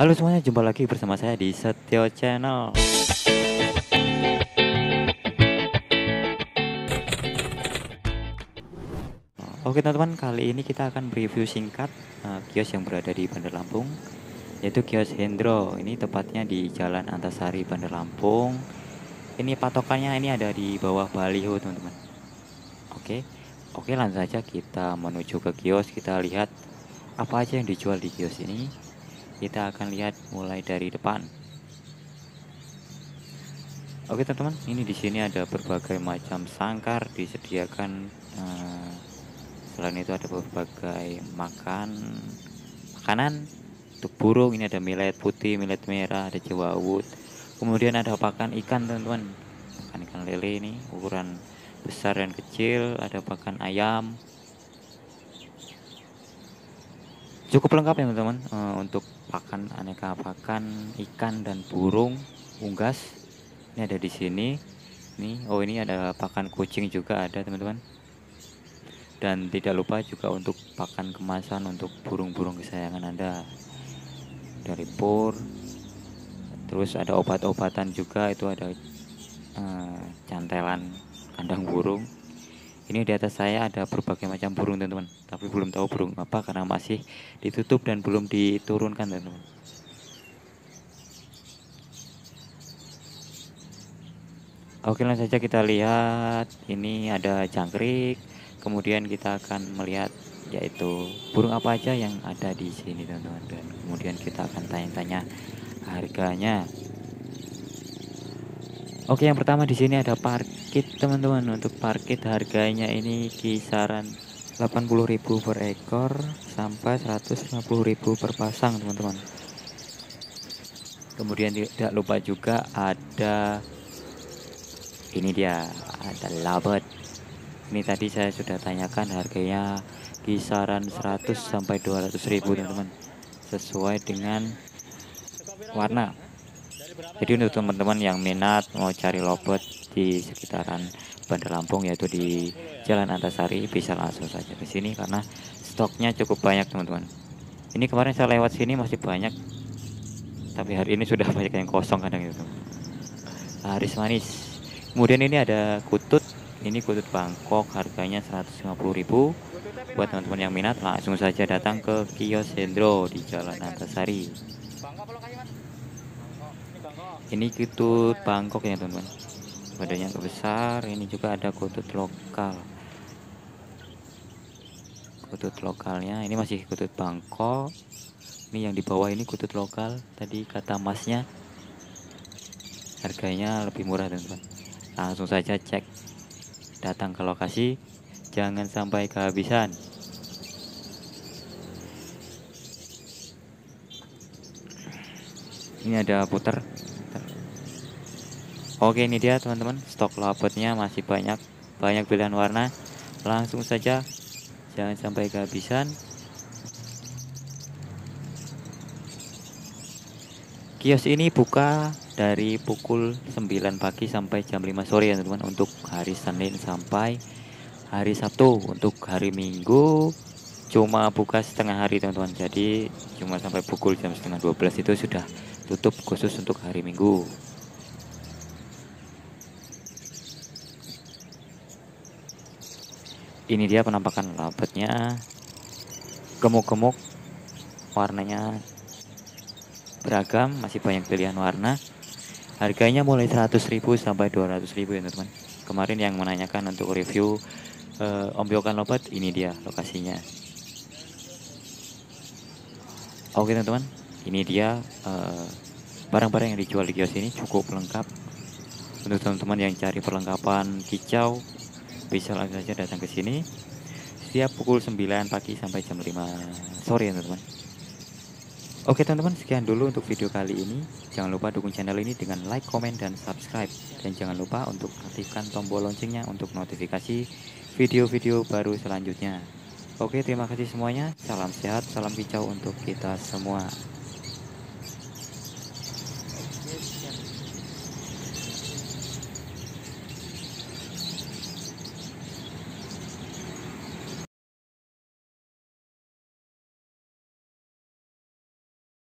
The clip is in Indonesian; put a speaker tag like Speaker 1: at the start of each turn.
Speaker 1: Halo semuanya, jumpa lagi bersama saya di Setio Channel. Oke teman-teman, kali ini kita akan review singkat uh, kios yang berada di Bandar Lampung, yaitu kios Hendro. Ini tepatnya di Jalan Antasari Bandar Lampung. Ini patokannya ini ada di bawah baliho teman-teman. Oke, oke langsung saja kita menuju ke kios, kita lihat apa aja yang dijual di kios ini kita akan lihat mulai dari depan. Oke teman-teman, ini di sini ada berbagai macam sangkar disediakan. Eh, selain itu ada berbagai makan makanan untuk burung. Ini ada milet putih, milet merah, ada jewawut. Kemudian ada pakan ikan teman-teman, pakan ikan lele ini ukuran besar dan kecil. Ada pakan ayam, cukup lengkap ya teman-teman uh, untuk pakan aneka pakan ikan dan burung unggas ini ada di sini nih oh ini ada pakan kucing juga ada teman-teman dan tidak lupa juga untuk pakan kemasan untuk burung-burung kesayangan anda dari pur terus ada obat-obatan juga itu ada uh, cantelan kandang burung ini di atas saya ada berbagai macam burung teman-teman, tapi belum tahu burung apa karena masih ditutup dan belum diturunkan teman-teman. Oke langsung saja kita lihat ini ada jangkrik kemudian kita akan melihat yaitu burung apa aja yang ada di sini teman-teman dan kemudian kita akan tanya-tanya harganya Oke, yang pertama di sini ada parkit, teman-teman. Untuk parkit harganya ini kisaran 80.000 per ekor sampai 150.000 per pasang, teman-teman. Kemudian tidak lupa juga ada ini dia, ada labet. Ini tadi saya sudah tanyakan harganya kisaran 100 sampai 200.000, teman-teman. Sesuai dengan warna jadi untuk teman-teman yang minat mau cari lobet di sekitaran Bandar Lampung yaitu di Jalan Antasari bisa langsung saja ke sini karena stoknya cukup banyak teman-teman ini kemarin saya lewat sini masih banyak tapi hari ini sudah banyak yang kosong kadang itu Haris manis kemudian ini ada kutut ini kutut Bangkok harganya 150.000 buat teman-teman yang minat langsung saja datang ke kios Hendro di Jalan Antasari ini kutut Bangkok ya teman-teman badannya agak besar ini juga ada kutut lokal Kutut lokalnya ini masih kutut Bangkok ini yang di bawah ini kutut lokal tadi kata masnya harganya lebih murah teman-teman langsung saja cek datang ke lokasi jangan sampai kehabisan ini ada puter Oke ini dia teman-teman stok labotnya masih banyak banyak pilihan warna langsung saja jangan sampai kehabisan kios ini buka dari pukul 9 pagi sampai jam 5 sore ya teman-teman untuk hari Senin sampai hari Sabtu untuk hari Minggu cuma buka setengah hari teman-teman jadi cuma sampai pukul jam setengah 12 itu sudah tutup khusus untuk hari Minggu ini dia penampakan lopetnya, gemuk-gemuk warnanya beragam masih banyak pilihan warna harganya mulai 100.000 sampai 200.000 ya teman-teman kemarin yang menanyakan untuk review eh, ombyokan lopet, ini dia lokasinya oke teman-teman ini dia eh, barang-barang eh, yang dijual di kios ini cukup lengkap untuk teman-teman yang cari perlengkapan kicau bisa langsung saja datang ke sini setiap pukul 9 pagi sampai jam 5 sore ya teman-teman Oke teman-teman sekian dulu untuk video kali ini Jangan lupa dukung channel ini dengan like, komen, dan subscribe Dan jangan lupa untuk aktifkan tombol loncengnya untuk notifikasi video-video baru selanjutnya Oke terima kasih semuanya Salam sehat, salam hijau untuk kita semua